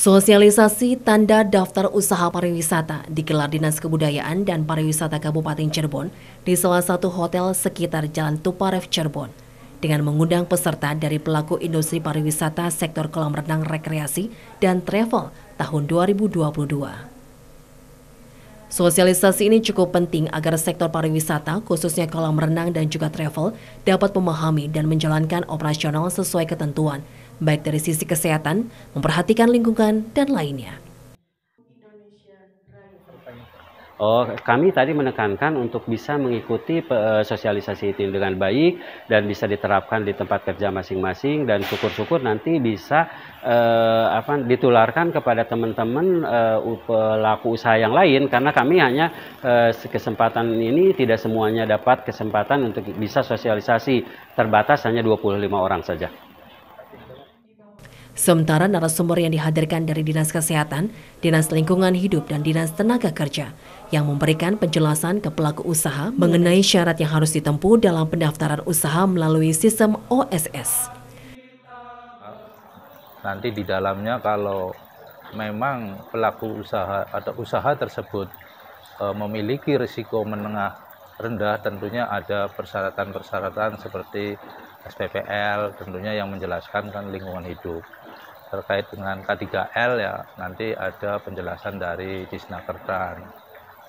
Sosialisasi tanda daftar usaha pariwisata digelar Dinas Kebudayaan dan Pariwisata Kabupaten Cirebon di salah satu hotel sekitar Jalan Tuparev Cirebon dengan mengundang peserta dari pelaku industri pariwisata sektor kolam renang rekreasi dan travel tahun 2022. Sosialisasi ini cukup penting agar sektor pariwisata, khususnya kolam renang dan juga travel, dapat memahami dan menjalankan operasional sesuai ketentuan baik dari sisi kesehatan, memperhatikan lingkungan, dan lainnya. Oh, kami tadi menekankan untuk bisa mengikuti eh, sosialisasi itu dengan baik dan bisa diterapkan di tempat kerja masing-masing dan syukur-syukur nanti bisa eh, apa ditularkan kepada teman-teman eh, pelaku usaha yang lain karena kami hanya eh, kesempatan ini tidak semuanya dapat kesempatan untuk bisa sosialisasi terbatas hanya 25 orang saja. Sementara narasumber yang dihadirkan dari Dinas Kesehatan, Dinas Lingkungan Hidup, dan Dinas Tenaga Kerja yang memberikan penjelasan ke pelaku usaha mengenai syarat yang harus ditempuh dalam pendaftaran usaha melalui sistem OSS. Nanti di dalamnya kalau memang pelaku usaha atau usaha tersebut e, memiliki risiko menengah rendah tentunya ada persyaratan-persyaratan seperti SPPL tentunya yang menjelaskan kan lingkungan hidup terkait dengan K3L ya nanti ada penjelasan dari Disnakertan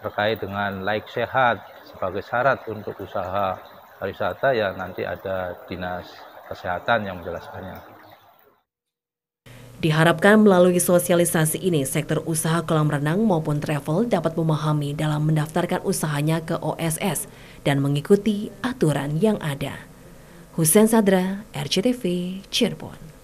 terkait dengan laik sehat sebagai syarat untuk usaha pariwisata ya nanti ada dinas kesehatan yang menjelaskannya. Diharapkan melalui sosialisasi ini, sektor usaha kolam renang maupun travel dapat memahami dalam mendaftarkan usahanya ke OSS dan mengikuti aturan yang ada. Hussein Sadra, RCTV, Cirebon.